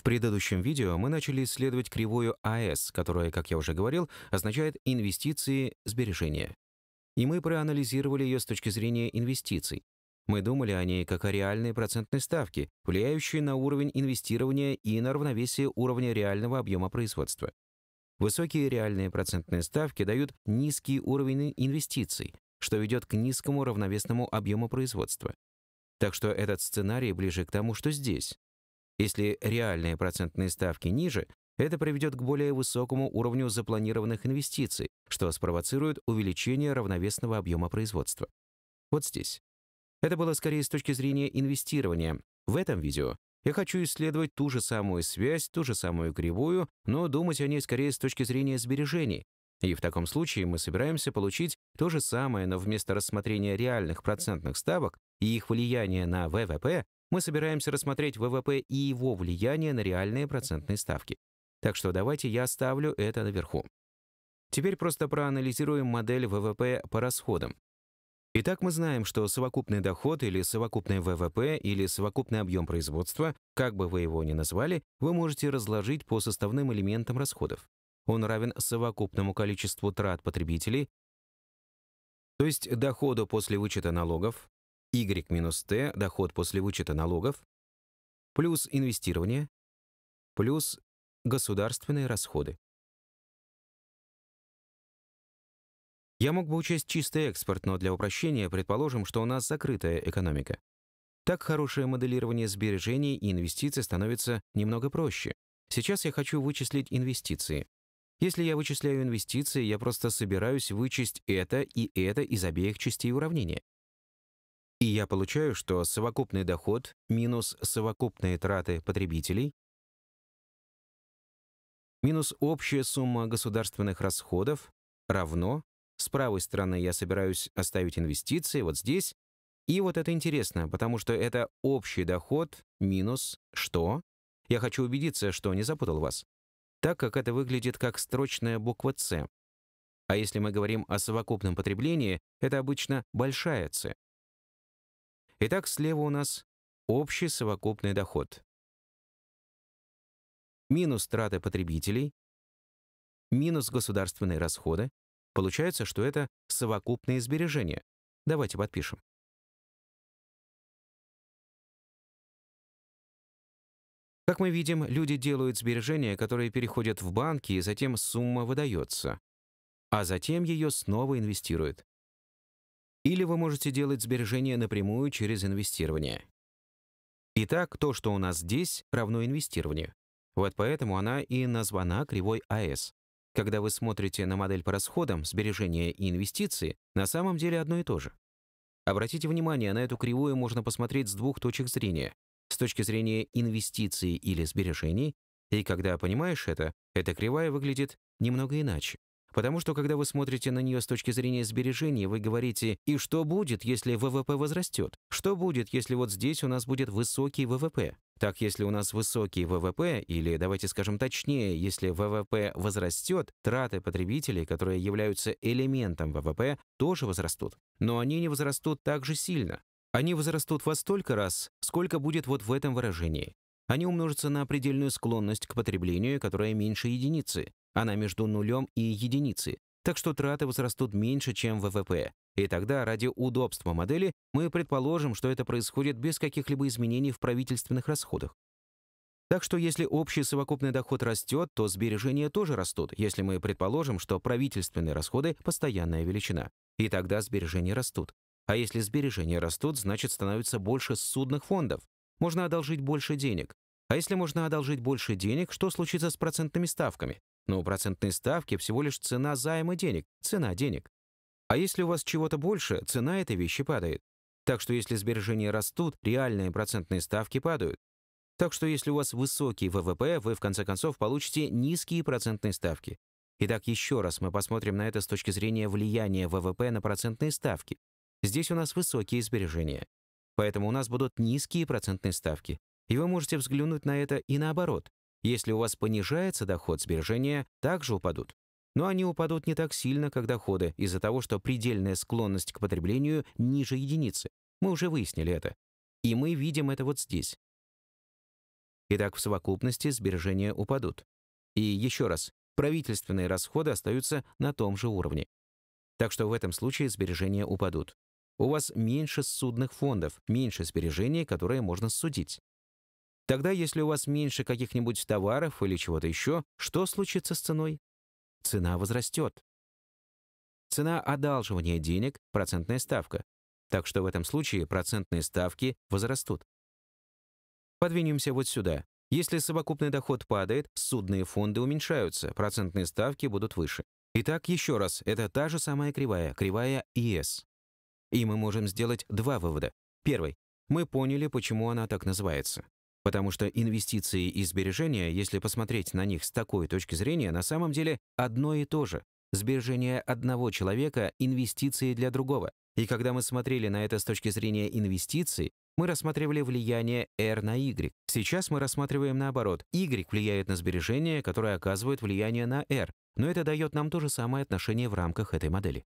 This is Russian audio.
В предыдущем видео мы начали исследовать кривую АС, которая, как я уже говорил, означает инвестиции сбережения. И мы проанализировали ее с точки зрения инвестиций. Мы думали о ней как о реальной процентной ставке, влияющей на уровень инвестирования и на равновесие уровня реального объема производства. Высокие реальные процентные ставки дают низкий уровень инвестиций, что ведет к низкому равновесному объему производства. Так что этот сценарий ближе к тому, что здесь, если реальные процентные ставки ниже, это приведет к более высокому уровню запланированных инвестиций, что спровоцирует увеличение равновесного объема производства. Вот здесь. Это было скорее с точки зрения инвестирования. В этом видео я хочу исследовать ту же самую связь, ту же самую кривую, но думать о ней скорее с точки зрения сбережений. И в таком случае мы собираемся получить то же самое, но вместо рассмотрения реальных процентных ставок и их влияния на ВВП, мы собираемся рассмотреть ВВП и его влияние на реальные процентные ставки. Так что давайте я оставлю это наверху. Теперь просто проанализируем модель ВВП по расходам. Итак, мы знаем, что совокупный доход или совокупный ВВП или совокупный объем производства, как бы вы его ни назвали, вы можете разложить по составным элементам расходов. Он равен совокупному количеству трат потребителей, то есть доходу после вычета налогов, y минус t – доход после вычета налогов, плюс инвестирование, плюс государственные расходы. Я мог бы учесть чистый экспорт, но для упрощения предположим, что у нас закрытая экономика. Так хорошее моделирование сбережений и инвестиций становится немного проще. Сейчас я хочу вычислить инвестиции. Если я вычисляю инвестиции, я просто собираюсь вычесть это и это из обеих частей уравнения. И я получаю, что совокупный доход минус совокупные траты потребителей минус общая сумма государственных расходов равно, с правой стороны я собираюсь оставить инвестиции вот здесь, и вот это интересно, потому что это общий доход минус что? Я хочу убедиться, что не запутал вас, так как это выглядит как строчная буква «С». А если мы говорим о совокупном потреблении, это обычно большая «С». Итак, слева у нас общий совокупный доход. Минус траты потребителей, минус государственные расходы. Получается, что это совокупные сбережения. Давайте подпишем. Как мы видим, люди делают сбережения, которые переходят в банки, и затем сумма выдается. А затем ее снова инвестируют. Или вы можете делать сбережения напрямую через инвестирование. Итак, то, что у нас здесь, равно инвестированию. Вот поэтому она и названа кривой АС. Когда вы смотрите на модель по расходам, сбережения и инвестиции, на самом деле одно и то же. Обратите внимание, на эту кривую можно посмотреть с двух точек зрения. С точки зрения инвестиций или сбережений, и когда понимаешь это, эта кривая выглядит немного иначе. Потому что, когда вы смотрите на нее с точки зрения сбережений, вы говорите, и что будет, если ВВП возрастет? Что будет, если вот здесь у нас будет высокий ВВП? Так, если у нас высокий ВВП, или, давайте скажем точнее, если ВВП возрастет, траты потребителей, которые являются элементом ВВП, тоже возрастут. Но они не возрастут так же сильно. Они возрастут во столько раз, сколько будет вот в этом выражении. Они умножатся на определенную склонность к потреблению, которая меньше единицы. Она между нулем и единицей, так что траты возрастут меньше, чем ВВП. И тогда, ради удобства модели, мы предположим, что это происходит без каких-либо изменений в правительственных расходах. Так что если общий совокупный доход растет, то сбережения тоже растут, если мы предположим, что правительственные расходы – постоянная величина. И тогда сбережения растут. А если сбережения растут, значит становится больше судных фондов. Можно одолжить больше денег. А если можно одолжить больше денег, что случится с процентными ставками? Но процентные ставки всего лишь цена займа денег, цена денег. А если у вас чего-то больше, цена этой вещи падает. Так что если сбережения растут, реальные процентные ставки падают. Так что если у вас высокий ВВП, вы в конце концов получите низкие процентные ставки. Итак, еще раз мы посмотрим на это с точки зрения влияния ВВП на процентные ставки. Здесь у нас высокие сбережения. Поэтому у нас будут низкие процентные ставки. И вы можете взглянуть на это и наоборот. Если у вас понижается доход, сбережения также упадут. Но они упадут не так сильно, как доходы, из-за того, что предельная склонность к потреблению ниже единицы. Мы уже выяснили это. И мы видим это вот здесь. Итак, в совокупности сбережения упадут. И еще раз, правительственные расходы остаются на том же уровне. Так что в этом случае сбережения упадут. У вас меньше судных фондов, меньше сбережений, которые можно судить. Тогда, если у вас меньше каких-нибудь товаров или чего-то еще, что случится с ценой? Цена возрастет. Цена одалживания денег — процентная ставка. Так что в этом случае процентные ставки возрастут. Подвинемся вот сюда. Если совокупный доход падает, судные фонды уменьшаются, процентные ставки будут выше. Итак, еще раз, это та же самая кривая, кривая ИС. И мы можем сделать два вывода. Первый. Мы поняли, почему она так называется. Потому что инвестиции и сбережения, если посмотреть на них с такой точки зрения, на самом деле одно и то же. Сбережения одного человека – инвестиции для другого. И когда мы смотрели на это с точки зрения инвестиций, мы рассматривали влияние R на Y. Сейчас мы рассматриваем наоборот. Y влияет на сбережения, которые оказывают влияние на R. Но это дает нам то же самое отношение в рамках этой модели.